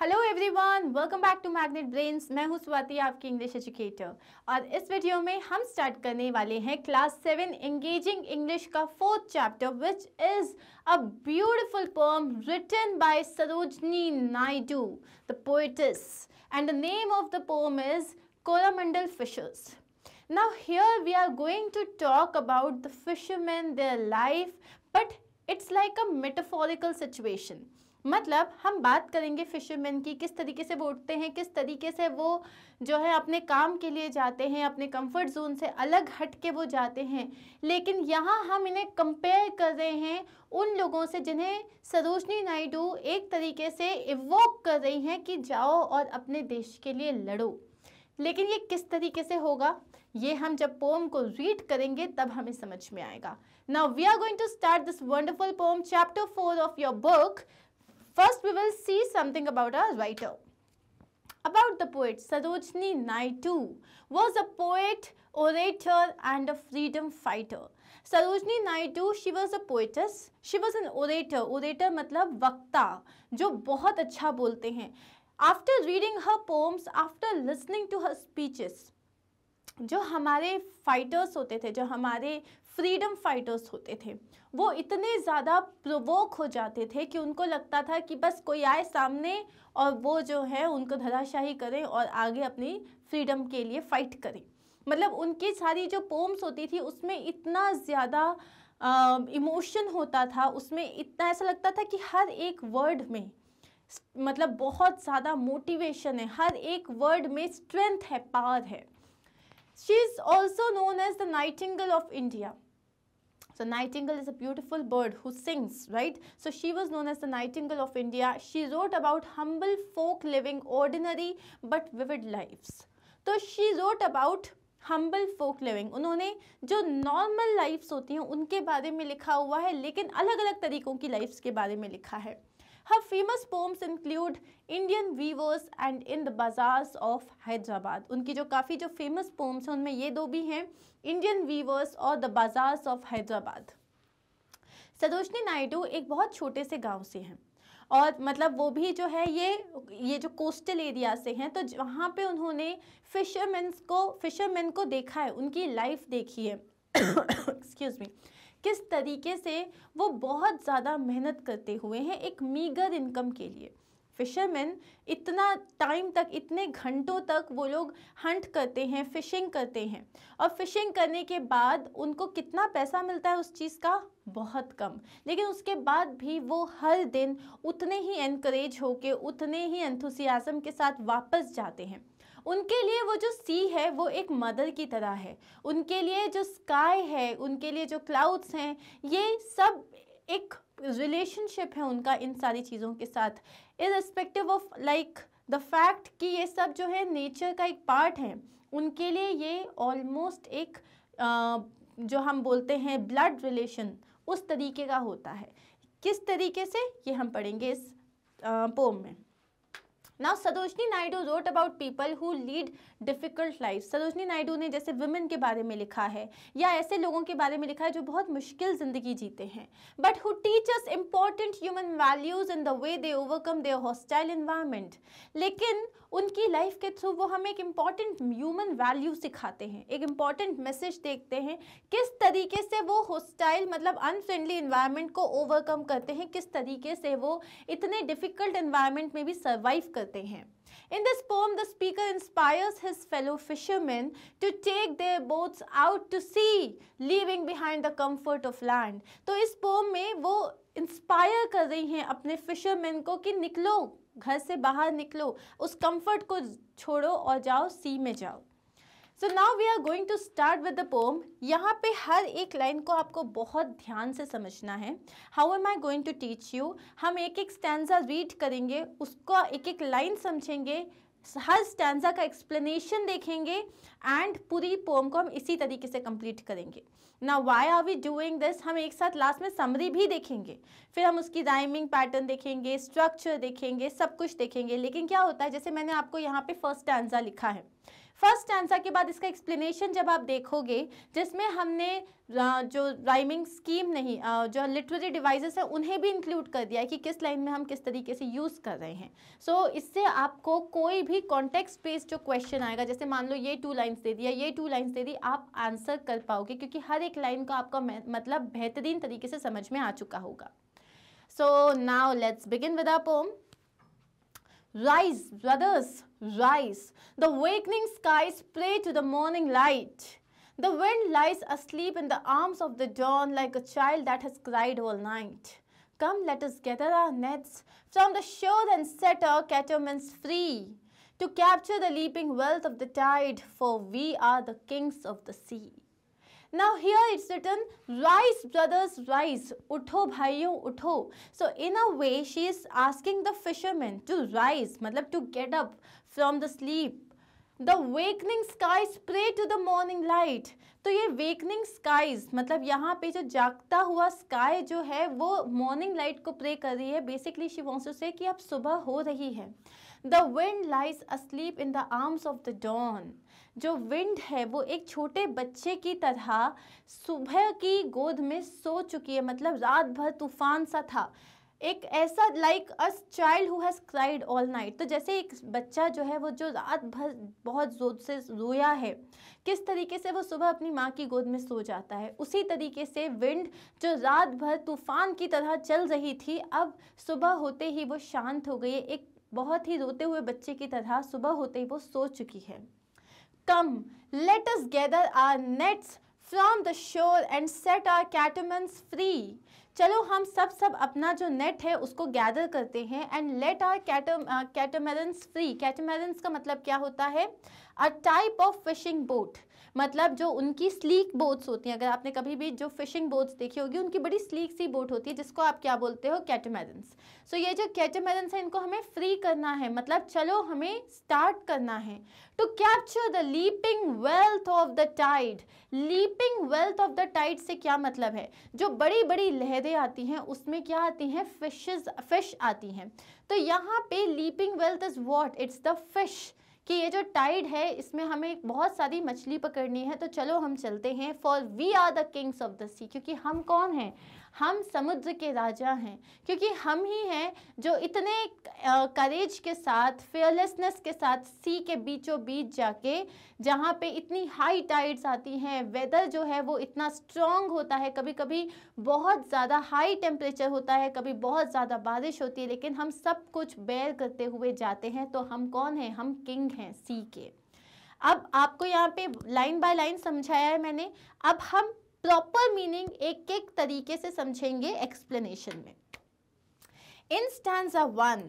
Hello everyone welcome back to magnet brains मैं हूं स्वाति आपकी इंग्लिश एजुकेटर और इस वीडियो में हम स्टार्ट करने वाले हैं क्लास सेवन एंगेजिंग इंग्लिश का fourth chapter which is a beautiful poem written by Sarojini Naidu the poetess and the name of the poem is Coromandel fishers now here we are going to talk about the fisherman their life but it's like a metaphorical situation मतलब हम बात करेंगे fisherman की किस तरीके से वो उठते हैं किस तरीके से वो जो है अपने काम के लिए जाते हैं अपने कंफर्ट जोन से अलग हट के वो जाते हैं लेकिन यहाँ हम इन्हें कंपेयर कर रहे हैं उन लोगों से जिन्हें सरोजनी नायडू एक तरीके से इवोक कर रही हैं कि जाओ और अपने देश के लिए लड़ो लेकिन ये किस तरीके से होगा ये हम जब पोम को रीड करेंगे तब हमें समझ में आएगा now we are going to start this wonderful poem chapter four of your book First, we will see something about our writer. About the poet, Sarojini Naidu was a poet, orator and a freedom fighter. Sarojini Naidu she was a poetess she was an orator orator मतलब वक्ता जो बहुत अच्छा बोलते हैं after reading her poems after listening to her speeches जो हमारे fighters होते थे जो हमारे फ्रीडम फाइटर्स होते थे वो इतने ज़्यादा प्रोवोक हो जाते थे कि उनको लगता था कि बस कोई आए सामने और वो जो है उनको धराशाही करें और आगे अपनी फ्रीडम के लिए फ़ाइट करें मतलब उनकी सारी जो पोम्स होती थी उसमें इतना ज़्यादा इमोशन होता था उसमें इतना ऐसा लगता था कि हर एक वर्ड में मतलब बहुत ज़्यादा मोटिवेशन है हर एक वर्ड में स्ट्रेंथ है पावर है she is also known as the nightingale of India So nightingale is a beautiful bird who sings, right? So she was known as the nightingale of India. She wrote about humble folk living ordinary but vivid lives. So she wrote about humble folk living उन्होंने जो normal lives होती हैं उनके बारे में लिखा हुआ है लेकिन अलग अलग तरीक़ों की लाइफ्स के बारे में लिखा है Her famous poems include Indian Weavers and In the Bazaars of Hyderabad. उनकी जो काफ़ी जो famous poems हैं उनमें ये दो भी हैं Indian Weavers और The Bazaars of Hyderabad. सदोशनी Naidu एक बहुत छोटे से गांव से हैं और मतलब वो भी जो है ये ये जो कोस्टल एरिया से हैं तो वहाँ पे उन्होंने फिशरमैन को फिशरमैन को देखा है उनकी लाइफ देखी है एक्सक्यूज़ मी किस तरीके से वो बहुत ज़्यादा मेहनत करते हुए हैं एक मीगर इनकम के लिए फिशरमैन इतना टाइम तक इतने घंटों तक वो लोग हंट करते हैं फ़िशिंग करते हैं और फ़िशिंग करने के बाद उनको कितना पैसा मिलता है उस चीज़ का बहुत कम लेकिन उसके बाद भी वो हर दिन उतने ही इनक्रेज होकर उतने ही एंथुसियाज़म के साथ वापस जाते हैं उनके लिए वो जो सी है वो एक मदर की तरह है उनके लिए जो स्काई है उनके लिए जो क्लाउड्स हैं ये सब एक रिलेशनशिप है उनका इन सारी चीज़ों के साथ irrespective of like the fact कि ये सब जो है नेचर का एक पार्ट है उनके लिए ये ऑलमोस्ट एक आ, जो हम बोलते हैं ब्लड रिलेशन उस तरीके का होता है किस तरीके से ये हम पढ़ेंगे इस पोम में now Sarojini Naidu wrote about people who lead difficult life Sarojini Naidu ने जैसे वुमेन के बारे में लिखा है या ऐसे लोगों के बारे में लिखा है जो बहुत मुश्किल ज़िंदगी जीते हैं but who teachers important human values in the way they overcome their hostile environment लेकिन उनकी लाइफ के थ्रू वो हमें एक इम्पॉर्टेंट ह्यूमन वैल्यू सिखाते हैं एक इम्पॉर्टेंट मैसेज देखते हैं किस तरीके से वो हॉस्टाइल मतलब अनफ्रेंडली इन्वायरमेंट को ओवरकम करते हैं किस तरीके से वो इतने डिफ़िकल्ट इन्वायरमेंट में भी सर्वाइव करते करते हैं in this poem the speaker inspires his fellow fisherman to take their boats out to sea living behind the comfort of land तो इस पोम में वो इंस्पायर कर रही हैं अपने फिशरमैन को कि निकलो घर से बाहर निकलो उस कंफर्ट को छोड़ो और जाओ सी में जाओ so now we are going to start with the poem यहाँ पे हर एक लाइन को आपको बहुत ध्यान से समझना है how am I going to teach you हम एक एक स्टैंडा रीड करेंगे उसको एक एक लाइन समझेंगे हर स्टैंडा का एक्सप्लेनेशन देखेंगे एंड पूरी पोम को हम इसी तरीके से कंप्लीट करेंगे ना why are we doing this हम एक साथ लास्ट में समरी भी देखेंगे फिर हम उसकी राइमिंग पैटर्न देखेंगे स्ट्रक्चर देखेंगे सब कुछ देखेंगे लेकिन क्या होता है जैसे मैंने आपको यहाँ पे फर्स्ट स्टैंडा लिखा है फर्स्ट आंसर के बाद इसका एक्सप्लेनेशन जब आप देखोगे जिसमें हमने जो राइमिंग स्कीम नहीं जो लिटरेरी डिवाइसेस हैं उन्हें भी इंक्लूड कर दिया है कि किस लाइन में हम किस तरीके से यूज़ कर रहे हैं सो so, इससे आपको कोई भी कॉन्टेक्स्ट बेस्ड जो क्वेश्चन आएगा जैसे मान लो ये टू लाइन्स दे दिया ये टू लाइन्स दे दी आप आंसर कर पाओगे क्योंकि हर एक लाइन का आपका मतलब बेहतरीन तरीके से समझ में आ चुका होगा so now let's begin with a poem Rise, brothers, rise. The wakening skies play to the morning light. The wind lies asleep in the arms of the dawn like a child that has cried all night. Come, let us gather our nets from the shore and set our catamans free to capture the leaping wealth of the tide, for we are the kings of the sea. now here it's written rise brothers rise utho bhaiyo utho so in a way she is asking the fishermen to rise matlab to get up from the sleep the wakening skies pray to the morning light तो ये wakening skies मतलब यहाँ पे जो जागता हुआ sky जो है वो मॉर्निंग लाइट को प्रे कर रही है बेसिकली शी से कि अब सुबह हो रही है the wind lies asleep in the arms of the dawn जो विंड है वो एक छोटे बच्चे की तरह सुबह की गोद में सो चुकी है मतलब रात भर तूफान सा था एक ऐसा like us child who has cried all night तो जैसे एक बच्चा जो है वो जो रात भर बहुत जोर से रोया है किस तरीके से वो सुबह अपनी माँ की गोद में सो जाता है उसी तरीके से विंड जो रात भर तूफान की तरह चल रही थी अब सुबह होते ही वो शांत हो गई एक बहुत ही रोते हुए बच्चे की तरह सुबह होते ही वो सो चुकी है come let us gather our nets from the shore and set our catamaran free चलो हम सब सब अपना जो नेट है उसको गैदर करते हैं and let our catamarans free catamarans का मतलब क्या होता है a type of fishing boat मतलब जो उनकी स्लीक बोट्स होती हैं अगर आपने कभी भी जो फिशिंग बोट्स देखी होगी उनकी बड़ी स्लीक सी बोट होती है जिसको आप क्या बोलते हो कैटमेरन्स सो so, ये जो कैटमेरन्स हैं इनको हमें फ्री करना है मतलब चलो हमें स्टार्ट करना है to capture the leaping wealth of the tide leaping wealth of the tide से क्या मतलब है जो बड़ी बड़ी लहरें आती हैं उसमें क्या आती हैं फिशेज फिश आती हैं तो यहाँ पे leaping wealth is what it's the fish कि ये जो टाइड है इसमें हमें बहुत सारी मछली पकड़नी है तो चलो हम चलते हैं for we are the kings of the sea क्योंकि हम कौन हैं हम समुद्र के राजा हैं क्योंकि हम ही हैं जो इतने करेज के साथ फेयरलेसनेस के साथ सी के बीचों बीच जाके जहाँ पे इतनी हाई टाइड्स आती हैं वेदर जो है वो इतना स्ट्रॉन्ग होता है कभी कभी बहुत ज़्यादा हाई टेम्परेचर होता है कभी बहुत ज़्यादा बारिश होती है लेकिन हम सब कुछ बैर करते हुए जाते हैं तो हम कौन हैं हम किंग हैं सी के अब आपको यहाँ पे लाइन बाय लाइन समझाया है मैंने अब हम प्रॉपर मीनिंग एक एक तरीके से समझेंगे एक्सप्लेनेशन में In stanza 1,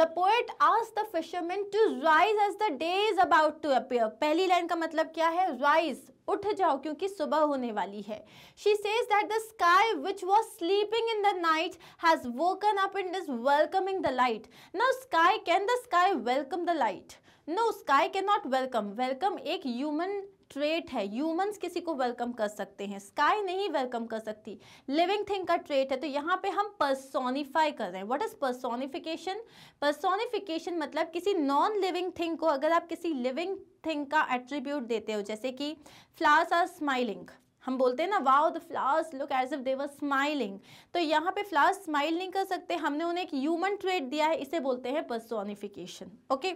the poet asks the fisherman to rise as the day is about to appear. पहली लाइन का मतलब क्या है Rise, उठ जाओ क्योंकि सुबह होने वाली है She says that the sky which was sleeping in the night has woken up and is welcoming the light. Now sky, can the sky welcome the light? No, sky cannot welcome. Welcome एक human trait है humans किसी को welcome कर सकते हैं sky नहीं welcome कर सकती लिविंग थिंग का ट्रेट है तो यहाँ पे हम पर्सोनिफाई कर रहे हैं व्हाट इज पर्सोनिफिकेशन पर्सोनिफिकेशन मतलब किसी नॉन लिविंग थिंग को अगर आप किसी लिविंग थिंग का एट्रीब्यूट देते हो जैसे कि फ्लावर्स आर स्माइलिंग हम बोलते हैं ना wow the flowers look as if they were smiling तो यहाँ पे फ्लावर्स स्माइल नहीं कर सकते हमने उन्हें एक ह्यूमन ट्रेट दिया है इसे बोलते हैं पर्सोनिफिकेशन ओके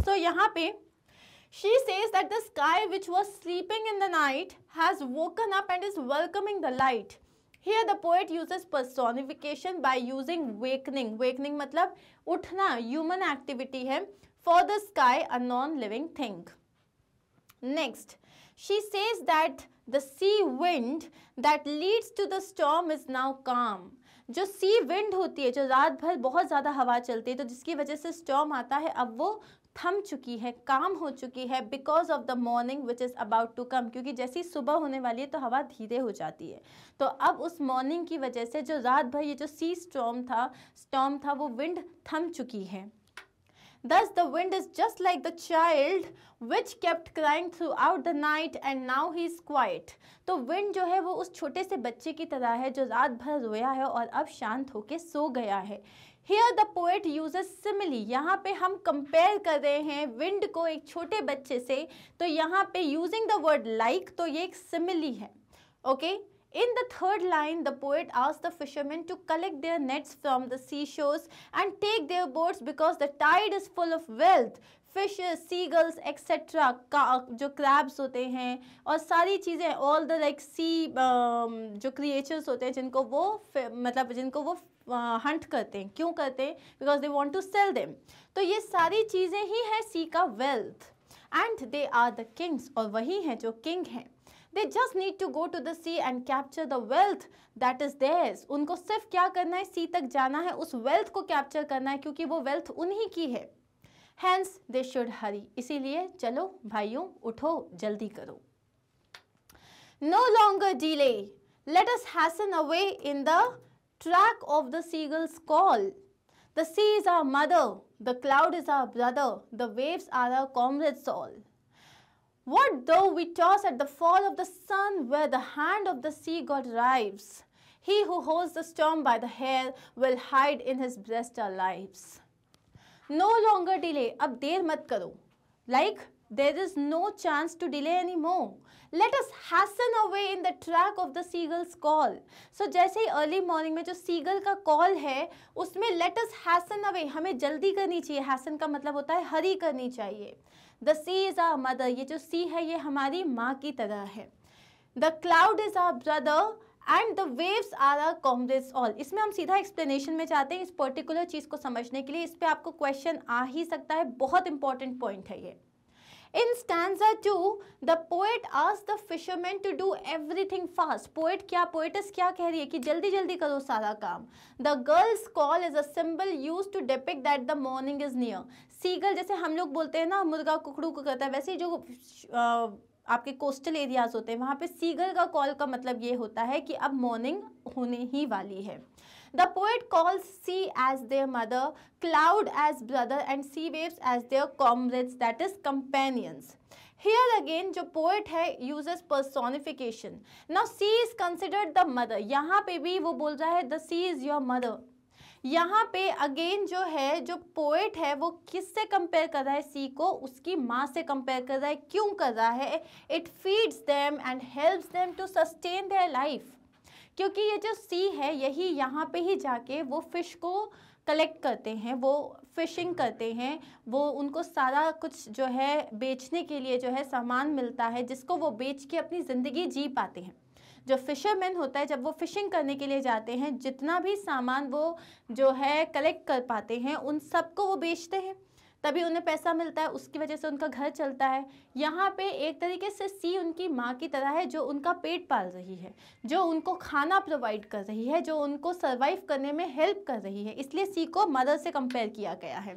सो यहाँ पे She says that the sky which was sleeping in the night has woken up and is welcoming the light. Here the poet uses personification by using wakening. Wakening matlab uthna human activity hai for the sky a non-living thing. Next, she says that the sea wind that leads to the storm is now calm. जो सी wind होती है जो रात भर बहुत ज़्यादा हवा चलती है तो जिसकी वजह से स्टॉम आता है अब वो थम चुकी है काम हो चुकी है because of the morning which is about to come क्योंकि जैसी सुबह होने वाली है तो हवा धीरे हो जाती है तो अब उस मॉर्निंग की वजह से जो रात भर ये जो सी स्टॉम था स्टॉम था वो विंड थम चुकी है Thus, the wind is just like the child which kept crying throughout the night and now he is quiet. तो wind जो है वो उस छोटे से बच्चे की तरह है जो रात भर रोया है और अब शांत होकर सो गया है here the poet use simile यहाँ पे हम कंपेयर कर रहे हैं विंड को एक छोटे बच्चे से तो यहाँ पे यूजिंग द वर्ड लाइक तो ये एक सिमिली है okay in the third line the poet आज the fisherman to collect their nets from the C shows and take there boards because the Tide is full of wealth fish seagulls etcetera का जो crabs होते हैं और सारी चीज़ें all the like सी जो creatures होते हैं जिनको वो मतलब जिनको वो हंट करते हैं क्यों करते हैं because they want to sell them तो ये सारी चीज़ें ही हैं सी का wealth and they are the kings और वही हैं जो किंग हैं they just need to go to the sea and capture the wealth that is theirs उनको सिर्फ क्या करना है सी तक जाना है उस वेल्थ को कैप्चर करना है क्योंकि वो वेल्थ उन्हीं की है हैंस दे शुड हरी इसीलिए चलो भाइयों उठो जल्दी करो no longer delay let us hasten away in the track of the seagull's call. The sea is our mother, the cloud is our brother, the waves are our comrades all. What though we toss at the fall of the sun where the hand of the sea god rives? He who holds the storm by the hair will hide in his breast our lives. No longer delay, ab der mat karo. Like There is no chance to delay any more Let us hasten away in the track of the seagull's call. So jaise hi early morning mein jo seagull ka call hai usme let us hasten away hame jaldi karni chahiye hasten ka matlab hota hai hurry karni chahiye The sea is our mother. ye jo sea hai ye hamari maa ki tarah hai The cloud is our brother And the waves are our comrades all. इसमें हम सीधा explanation में चाहते हैं इस particular चीज़ को समझने के लिए इस पर आपको question आ ही सकता है बहुत important point है ये in stanza two the poet आज the fisherman to do everything fast poet क्या पोएटस क्या कह रही है कि जल्दी जल्दी करो सारा काम the gull's call is a symbol use to depict that the morning is near seagull जैसे हम लोग बोलते हैं ना मुर्गा कुकड़ू को करता है वैसे ही जो आपके कोस्टल एरियाज होते हैं वहाँ पे सीगल का कॉल का मतलब ये होता है कि अब मॉर्निंग होने ही वाली है the poet calls sea as their mother cloud as brother and sea waves as their comrades that is companions here again जो पोएट है use as personification now sea is considered the mother यहाँ पे भी वो बोल रहा है the sea is your mother यहाँ पे अगेन जो है जो पोएट है वो किससे कंपेयर कर रहा है सी को उसकी माँ से कंपेयर कर रहा है क्यों कर रहा है it feeds them and helps them to sustain their life क्योंकि ये जो सी है यही यहाँ पे ही जाके वो फिश को कलेक्ट करते हैं वो फिशिंग करते हैं वो उनको सारा कुछ जो है बेचने के लिए जो है सामान मिलता है जिसको वो बेच के अपनी ज़िंदगी जी पाते हैं जो फिशरमैन होता है जब वो फ़िशिंग करने के लिए जाते हैं जितना भी सामान वो जो है कलेक्ट कर पाते हैं उन सबको वो बेचते हैं तभी उन्हें पैसा मिलता है उसकी वजह से उनका घर चलता है यहाँ पे एक तरीके से सी उनकी माँ की तरह है जो उनका पेट पाल रही है जो उनको खाना प्रोवाइड कर रही है जो उनको सर्वाइव करने में हेल्प कर रही है इसलिए सी को मदर से कंपेयर किया गया है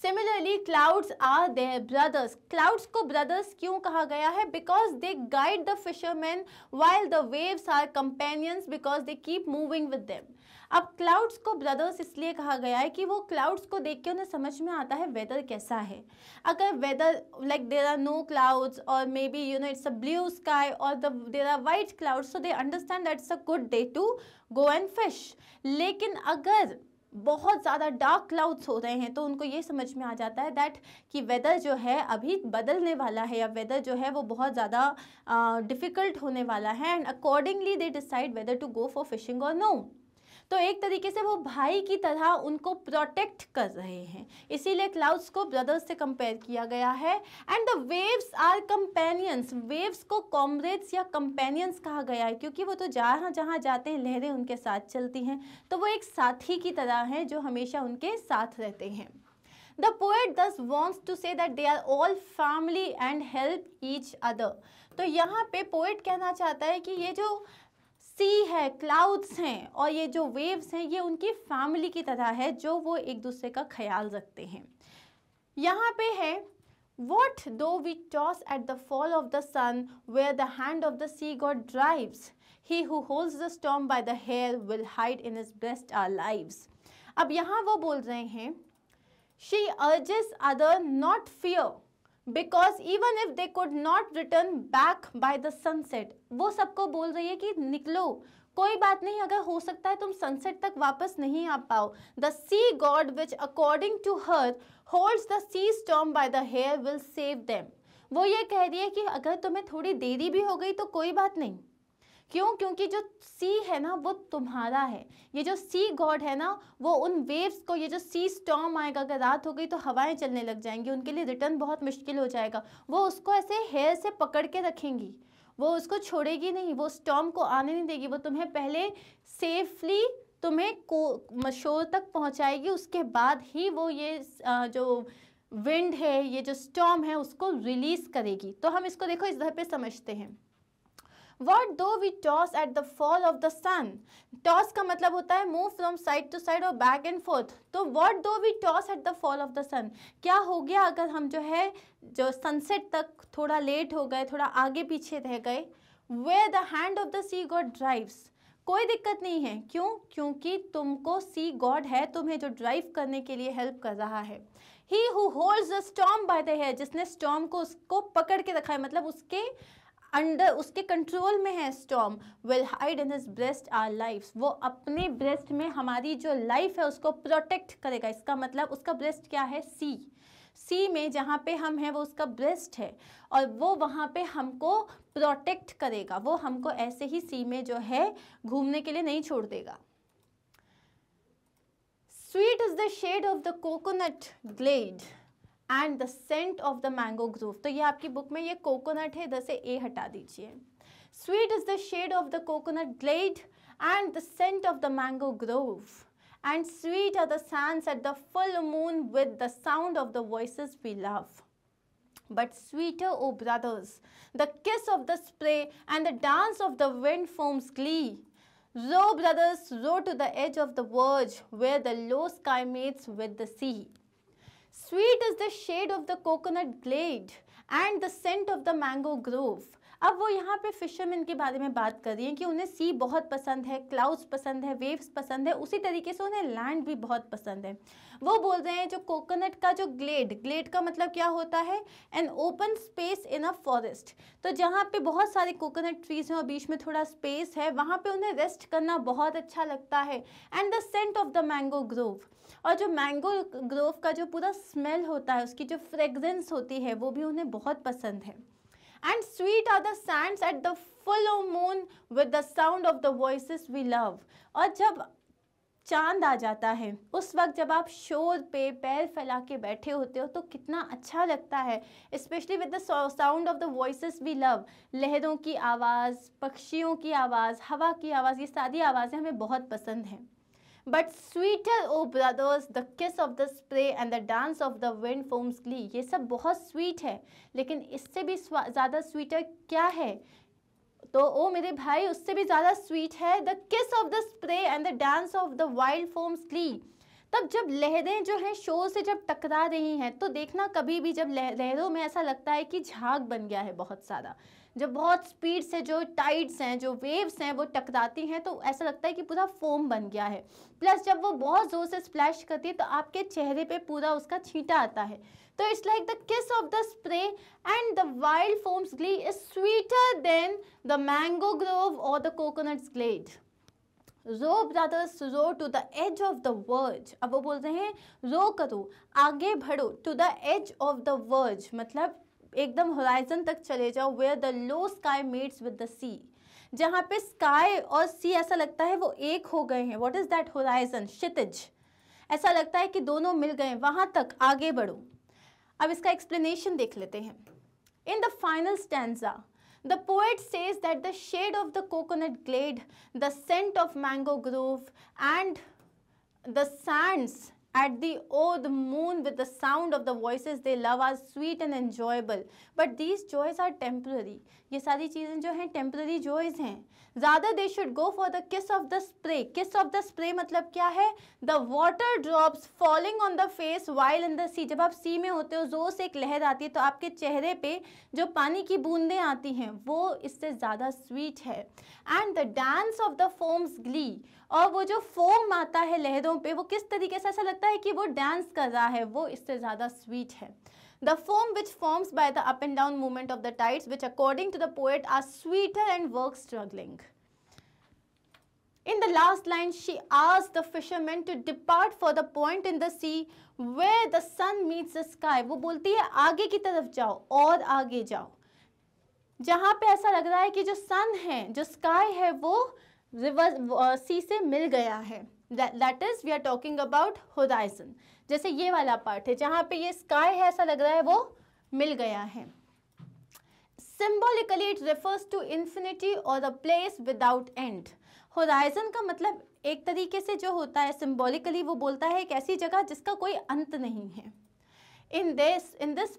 similarly clouds are their brothers clouds को ब्रदर्स क्यों कहा गया है because they guide the fisherman while the waves are companions because they keep moving with them अब क्लाउड्स को ब्रदर्स इसलिए कहा गया है कि वो क्लाउड्स को देख के उन्हें समझ में आता है वेदर कैसा है अगर weather like there are no clouds और maybe you know it's a blue sky और the there are white clouds so they understand that's a good day to go and fish लेकिन अगर बहुत ज़्यादा dark clouds हो रहे हैं तो उनको ये समझ में आ जाता है दैट कि वेदर जो है अभी बदलने वाला है या वेदर जो है वो बहुत ज़्यादा डिफ़िकल्ट होने वाला है and accordingly they decide whether to go for fishing और नो तो एक तरीके से वो भाई की तरह उनको प्रोटेक्ट कर रहे हैं इसीलिए क्लाउड्स को ब्रदर्स से कंपेयर किया गया है and the waves are companions waves को कॉमरेड्स या कंपेनियंस कहा गया है क्योंकि वो तो जहाँ जहाँ जाते हैं लहरें उनके साथ चलती हैं तो वो एक साथी की तरह हैं जो हमेशा उनके साथ रहते हैं the poet thus wants to say that they are all family and help each other तो यहाँ पे पोइट कहना चाहता है कि ये जो सी है क्लाउड्स हैं और ये जो वेव्स हैं ये उनकी फैमिली की तरह है जो वो एक दूसरे का ख्याल रखते हैं यहाँ पे है what though we toss at the fall of the sun where the hand of the sea god drives he who holds the storm by the hair will hide in his breast our lives अब यहाँ वो बोल रहे हैं she urges others not fear because even if they could not return back by the sunset वो सबको बोल रही है कि निकलो कोई बात नहीं अगर हो सकता है तुम सनसेट तक वापस नहीं आ पाओ the sea god which according to her holds the sea storm by the hair will save them वो ये कह रही है कि अगर तुम्हें थोड़ी देरी भी हो गई तो कोई बात नहीं क्यों क्योंकि जो सी है ना वो तुम्हारा है ये जो सी गॉड है ना वो उन वेव्स को ये जो सी स्टॉम आएगा अगर रात हो गई तो हवाएं चलने लग जाएंगी उनके लिए रिटर्न बहुत मुश्किल हो जाएगा वो उसको ऐसे हेयर से पकड़ के रखेंगी वो उसको छोड़ेगी नहीं वो स्टॉम को आने नहीं देगी वो तुम्हें पहले सेफली तुम्हें को शोर तक पहुंचाएगी उसके बाद ही वो ये जो विंड है ये जो स्टॉम है उसको रिलीज़ करेगी तो हम इसको देखो इस तरह पे समझते हैं what though we toss at the fall of the sun toss का मतलब होता है move from side to side और बैक एंड फोर्थ तो what though we toss at the fall of the sun क्या हो गया अगर हम जो है जो सनसेट तक थोड़ा लेट हो गए थोड़ा आगे पीछे रह गए where the hand of the sea god drives कोई दिक्कत नहीं है क्यों क्योंकि तुमको सी गॉड है तुम्हें जो ड्राइव करने के लिए हेल्प कर रहा है he who holds the storm by the hair जिसने स्टॉम को उसको पकड़ के रखा है मतलब उसके अंडर उसके कंट्रोल में है storm will hide in his breast our life वो अपने ब्रेस्ट में हमारी जो लाइफ है उसको प्रोटेक्ट करेगा इसका मतलब उसका ब्रेस्ट क्या है सी सी में जहाँ पे हम हैं वो उसका ब्रेस्ट है और वो वहाँ पे हमको प्रोटेक्ट करेगा वो हमको ऐसे ही सी में जो है घूमने के लिए नहीं छोड़ देगा sweet is the shade of the coconut glade And the scent of the mango grove. तो ये आपकी बुक में ये कोकोनट है इधर से ए हटा दीजिए sweet is the shade of the coconut glade and the scent of the mango grove and sweet are the sands at the full moon with the sound of the voices we love. But sweeter, O oh brothers, the kiss of the spray and the dance of the wind forms glee. Row, brothers, row to the edge of the verge where the low sky meets with the sea. Sweet is the shade of the coconut glade and the scent of the mango grove अब वो यहाँ पे fisherman के बारे में बात कर रही हैं कि उन्हें सी बहुत पसंद है क्लाउड्स पसंद है वेव्स पसंद है उसी तरीके से उन्हें लैंड भी बहुत पसंद है वो बोल रहे हैं जो कोकोनट का जो ग्लेड ग्लेड का मतलब क्या होता है an open space in a forest तो जहाँ पे बहुत सारे कोकोनट ट्रीज हैं और बीच में थोड़ा स्पेस है वहाँ पर उन्हें रेस्ट करना बहुत अच्छा लगता है and the scent of the mango grove और जो मैंगो ग्रोव का जो पूरा स्मेल होता है उसकी जो फ्रेगरेंस होती है वो भी उन्हें बहुत पसंद है and sweet are the sands at the full o moon with the sound of the voice we love और जब चांद आ जाता है उस वक्त जब आप शोर पे पैर फैला के बैठे होते हो तो कितना अच्छा लगता है specially with the sound of the voice we love लहरों की आवाज़ पक्षियों की आवाज़ हवा की आवाज़ ये सारी आवाज़ें हमें बहुत पसंद हैं but sweeter o brothers the kiss of the spray and the dance of the wind foam's glee ये सब बहुत स्वीट है लेकिन इससे भी ज़्यादा स्वीटर क्या है तो ओ oh, मेरे भाई उससे भी ज़्यादा स्वीट है the kiss of the spray and the dance of the wild foams glee तब जब लहरें जो हैं शोर से जब टकरा रही हैं तो देखना कभी भी जब लहरों में ऐसा लगता है कि झाग बन गया है बहुत सारा जब बहुत स्पीड से जो टाइड्स हैं जो वेव्स हैं वो टकराती हैं तो ऐसा लगता है कि पूरा फोम बन गया है प्लस जब वो बहुत ज़ोर से स्प्लैश करती है तो आपके चेहरे पे पूरा उसका छींटा आता है तो it's like the kiss of the spray and the wild foams glee is sweeter than the mango grove और the coconuts glade row brothers row to the edge of the verge अब वो बोल रहे हैं रो करो आगे बढ़ो to the edge of the verge मतलब एकदम होराइजन तक चले जाओ where the low sky meets with the sea जहाँ पे स्काई और सी ऐसा लगता है वो एक हो गए हैं व्हाट इज़ दैट होराइजन क्षितिज ऐसा लगता है कि दोनों मिल गए वहाँ तक आगे बढ़ो अब इसका एक्सप्लेनेशन देख लेते हैं in the final stanza the poet says that the shade of the coconut glade the scent of mango grove and the sands At the oh the moon with the sound of the voices they love us sweet and enjoyable. But these joys are temporary. ये सारी चीज़ें जो हैं temporary joys हैं ज़्यादा they should go for the kiss of the spray. Kiss of the spray मतलब क्या है The water drops falling on the face while in the sea. जब आप sea में होते हो ज़ोर से एक लहर आती है तो आपके चेहरे पे जो पानी की बूंदें आती हैं वो इससे ज़्यादा sweet है and the dance of the foam's glee और वो जो फोम आता है लहरों पे वो किस तरीके से ऐसा लगता है लगता है कि वो डांस कर रहा है वो इससे ज़्यादा स्वीट है the foam which forms by the up and down movement of the tides which according to the poet are sweeter and work struggling In the last line, she asks the fisherman to depart for the point in the sea where the sun meets the sky. वो बोलती है आगे की तरफ जाओ और आगे जाओ जहाँ पर ऐसा लग रहा है कि जो sun है जो sky है वो रिवर्स सी uh, से मिल गया है that is we are talking about horizon जैसे ये वाला पार्ट है जहाँ पे ये स्काई है ऐसा लग रहा है वो मिल गया है symbolically it refers to infinity और a place without end horizon का मतलब एक तरीके से जो होता है सिम्बोलिकली वो बोलता है एक ऐसी जगह जिसका कोई अंत नहीं है in this in this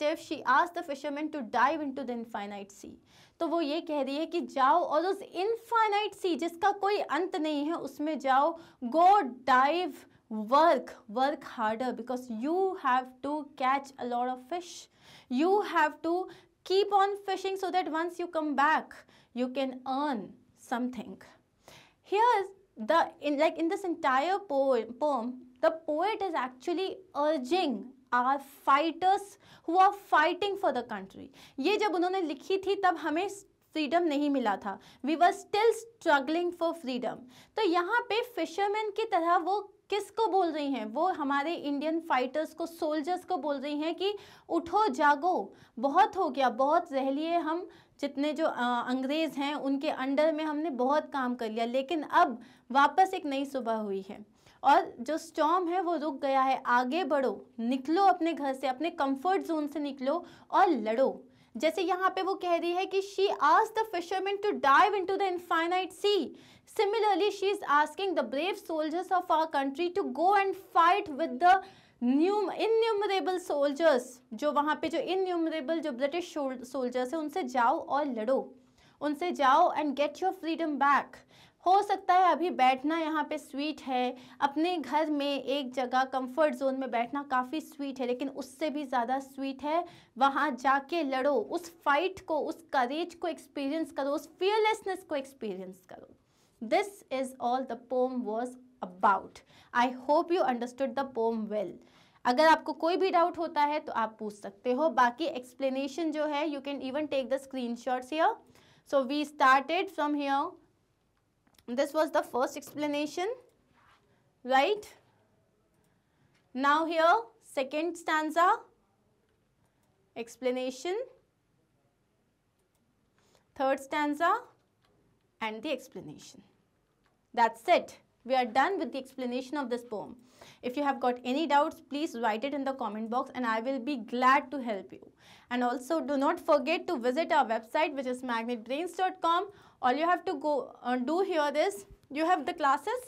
this she urges the fisherman to dive into the infinite sea तो वो ये कह रही है कि जाओ और उस इनफाइनाइट सी जिसका कोई अंत नहीं है उसमें जाओ go dive work work harder because you have to catch a lot of fish you have to keep on fishing so that once you come back you can earn something here the in like in this poem the poem is actually urging our fighters who are fighting for the country ये जब उन्होंने लिखी थी तब हमें freedom नहीं मिला था we were still struggling for freedom तो यहाँ पे फिशरमैन की तरह वो किसको बोल रही हैं वो हमारे इंडियन फाइटर्स को सोल्जर्स को बोल रही हैं कि उठो जागो बहुत हो गया बहुत रह लिए हम जितने जो अंग्रेज़ हैं उनके अंडर में हमने बहुत काम कर लिया लेकिन अब वापस एक नई सुबह हुई है और जो स्टॉम है वो रुक गया है आगे बढ़ो निकलो अपने घर से अपने कंफर्ट जोन से निकलो और लड़ो जैसे यहाँ पे वो कह रही है कि she urges the fisherman to dive into the infinite sea similarly she is asking the brave soldiers of our country to go and fight with the new innumerable soldiers जो वहाँ पे जो इन्यूमरेबल जो British soldiers हैं उनसे जाओ और लड़ो उनसे जाओ and get your freedom back हो सकता है अभी बैठना यहाँ पे स्वीट है अपने घर में एक जगह कंफर्ट जोन में बैठना काफ़ी स्वीट है लेकिन उससे भी ज़्यादा स्वीट है वहाँ जाके लड़ो उस फाइट को उस करेज को एक्सपीरियंस करो उस फियरलेसनेस को एक्सपीरियंस करो this is all the poem was about I hope you understood the poem well अगर आपको कोई भी डाउट होता है तो आप पूछ सकते हो बाकी एक्सप्लेनेशन जो है you can even take the screen shots here so we started from here This was the first explanation, right? Now here, second stanza, explanation, third stanza and the explanation. That's it. We are done with the explanation of this poem. If you have got any doubts, please write it in the comment box and I will be glad to help you. And also do not forget to visit our website which is magnetbrains.com. All you have to go uh, do here is, you have the classes.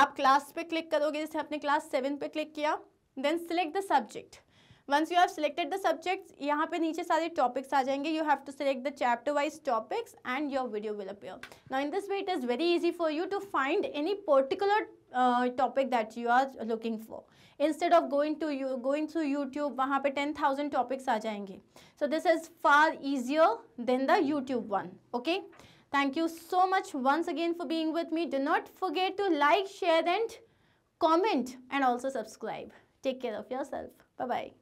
आप class पे click करोगे जैसे आपने class seven पे click किया then select the subject once you have selected the subject, यहाँ पे नीचे सारे टॉपिक्स आ जाएंगे you have to select the chapter wise topics and your video will appear. Now in this way it is very easy for you to find any particular uh, topic that you are looking for instead of going to you going through youtube wahan pe 10000 topics aa jayenge so this is far easier than the youtube one okay thank you so much once again for being with me do not forget to like share and comment and also subscribe take care of yourself bye bye